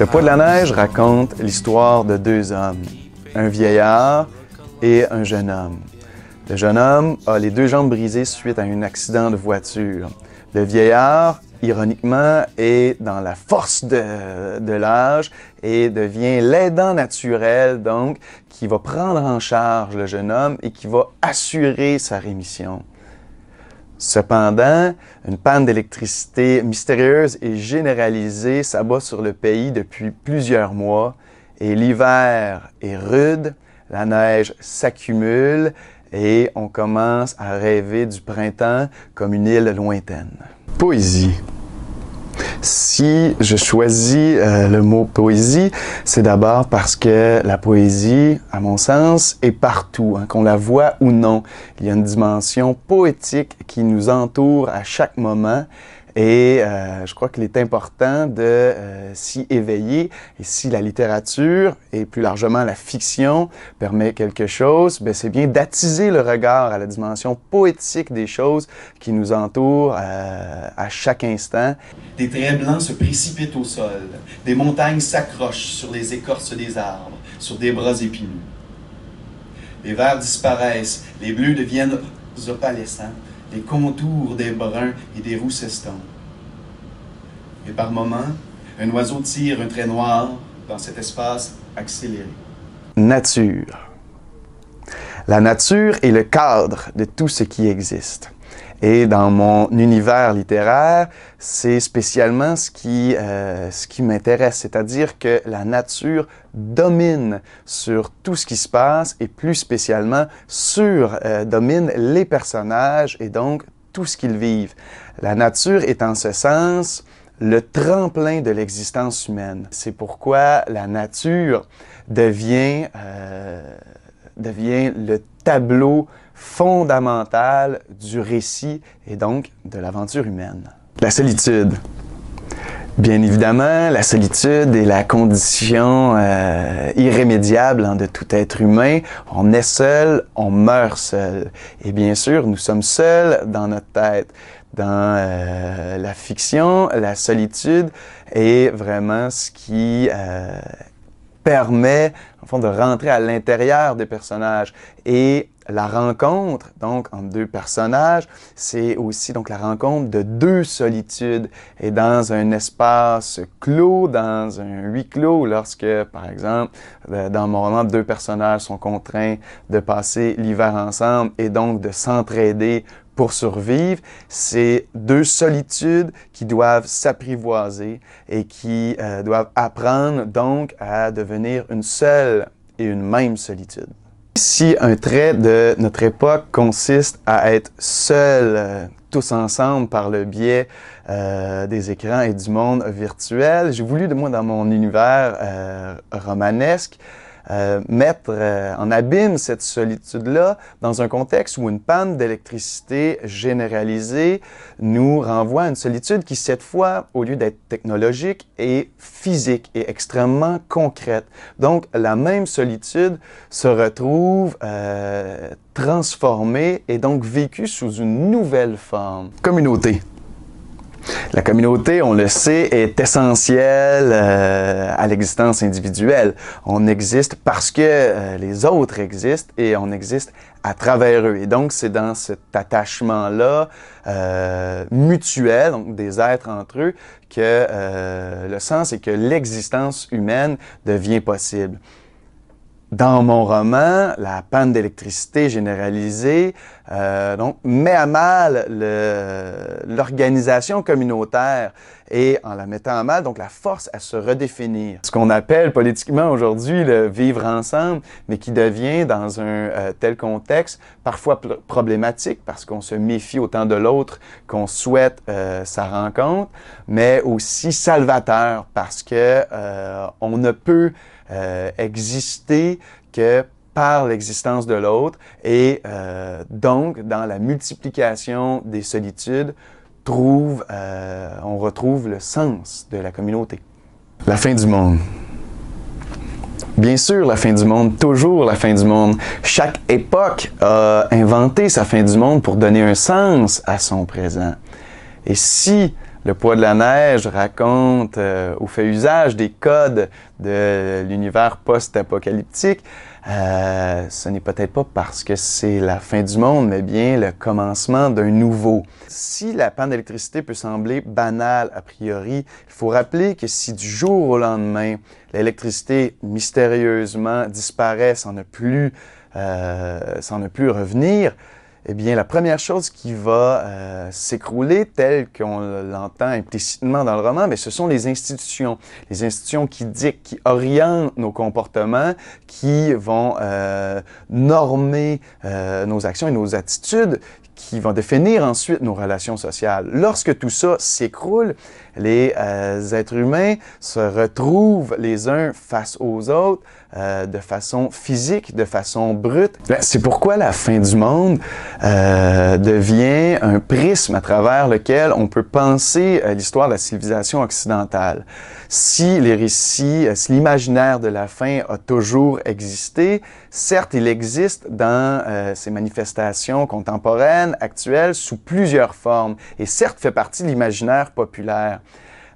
Le poids de la neige raconte l'histoire de deux hommes, un vieillard et un jeune homme. Le jeune homme a les deux jambes brisées suite à un accident de voiture. Le vieillard, ironiquement, est dans la force de, de l'âge et devient l'aidant naturel, donc, qui va prendre en charge le jeune homme et qui va assurer sa rémission. Cependant, une panne d'électricité mystérieuse et généralisée s'abat sur le pays depuis plusieurs mois et l'hiver est rude, la neige s'accumule et on commence à rêver du printemps comme une île lointaine. Poésie. Si je choisis euh, le mot poésie, c'est d'abord parce que la poésie, à mon sens, est partout, hein, qu'on la voit ou non. Il y a une dimension poétique qui nous entoure à chaque moment et euh, je crois qu'il est important de euh, s'y éveiller. Et si la littérature et plus largement la fiction permet quelque chose, ben c'est bien d'attiser le regard à la dimension poétique des choses qui nous entourent euh, à chaque instant. Des traits blancs se précipitent au sol. Des montagnes s'accrochent sur les écorces des arbres, sur des bras épineux. Les verts disparaissent, les bleus deviennent opalescents, les contours des bruns et des roux s'estompent et par moments, un oiseau tire un trait noir dans cet espace accéléré. Nature. La nature est le cadre de tout ce qui existe. Et dans mon univers littéraire, c'est spécialement ce qui, euh, ce qui m'intéresse, c'est-à-dire que la nature domine sur tout ce qui se passe et plus spécialement sur, euh, domine les personnages et donc tout ce qu'ils vivent. La nature est en ce sens le tremplin de l'existence humaine. C'est pourquoi la nature euh, devient, le tableau fondamental du récit et donc de l'aventure humaine. La solitude. Bien évidemment, la solitude est la condition euh, irrémédiable hein, de tout être humain. On est seul, on meurt seul. Et bien sûr, nous sommes seuls dans notre tête dans euh, la fiction, la solitude est vraiment ce qui euh, permet de rentrer à l'intérieur des personnages et la rencontre donc entre deux personnages, c'est aussi donc la rencontre de deux solitudes et dans un espace clos, dans un huis clos, lorsque par exemple euh, dans mon roman deux personnages sont contraints de passer l'hiver ensemble et donc de s'entraider pour survivre, c'est deux solitudes qui doivent s'apprivoiser et qui euh, doivent apprendre donc à devenir une seule et une même solitude. Si un trait de notre époque consiste à être seul, euh, tous ensemble par le biais euh, des écrans et du monde virtuel, j'ai voulu, de moi, dans mon univers romanesque, euh, mettre euh, en abîme cette solitude-là dans un contexte où une panne d'électricité généralisée nous renvoie à une solitude qui, cette fois, au lieu d'être technologique, est physique et extrêmement concrète. Donc, la même solitude se retrouve euh, transformée et donc vécue sous une nouvelle forme. Communauté. La communauté, on le sait, est essentielle euh, à l'existence individuelle. On existe parce que euh, les autres existent et on existe à travers eux. Et donc, c'est dans cet attachement-là euh, mutuel, des êtres entre eux, que le sens et que l'existence humaine devient possible dans mon roman, la panne d'électricité généralisée euh, donc met à mal l'organisation communautaire et en la mettant à mal, donc la force à se redéfinir. Ce qu'on appelle politiquement aujourd'hui le vivre ensemble, mais qui devient dans un euh, tel contexte parfois problématique parce qu'on se méfie autant de l'autre qu'on souhaite euh, sa rencontre, mais aussi salvateur parce que euh, on ne peut euh, exister que par l'existence de l'autre et euh, donc dans la multiplication des solitudes trouve, euh, on retrouve le sens de la communauté. La fin du monde. Bien sûr, la fin du monde, toujours la fin du monde. Chaque époque a inventé sa fin du monde pour donner un sens à son présent. Et si le poids de la neige raconte euh, ou fait usage des codes de l'univers post-apocalyptique. Euh, ce n'est peut-être pas parce que c'est la fin du monde, mais bien le commencement d'un nouveau. Si la panne d'électricité peut sembler banale a priori, il faut rappeler que si du jour au lendemain, l'électricité mystérieusement disparaît sans ne plus, euh, sans ne plus revenir, eh bien, la première chose qui va euh, s'écrouler, telle qu'on l'entend implicitement dans le roman, mais ben, ce sont les institutions. Les institutions qui dictent, qui orientent nos comportements, qui vont euh, normer euh, nos actions et nos attitudes, qui vont définir ensuite nos relations sociales. Lorsque tout ça s'écroule, les euh, êtres humains se retrouvent les uns face aux autres euh, de façon physique, de façon brute. Ben, c'est pourquoi la fin du monde euh, devient un prisme à travers lequel on peut penser l'histoire de la civilisation occidentale si les récits, euh, si l'imaginaire de la fin a toujours existé, certes, il existe dans euh, ces manifestations contemporaines, actuelles, sous plusieurs formes, et certes fait partie de l'imaginaire populaire.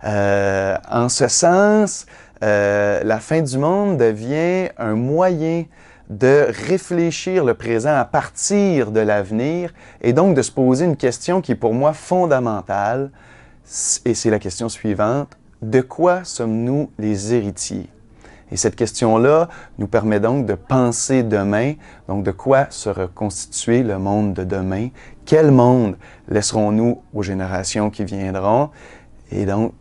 Euh, en ce sens, euh, la fin du monde devient un moyen de réfléchir le présent à partir de l'avenir et donc de se poser une question qui est pour moi fondamentale, et c'est la question suivante de quoi sommes-nous les héritiers? Et cette question-là nous permet donc de penser demain, donc de quoi se reconstituer le monde de demain, quel monde laisserons-nous aux générations qui viendront, et donc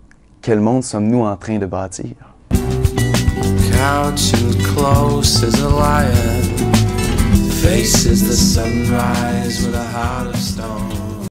quel monde sommes-nous en train de bâtir. close as a faces the sunrise with a heart of stone.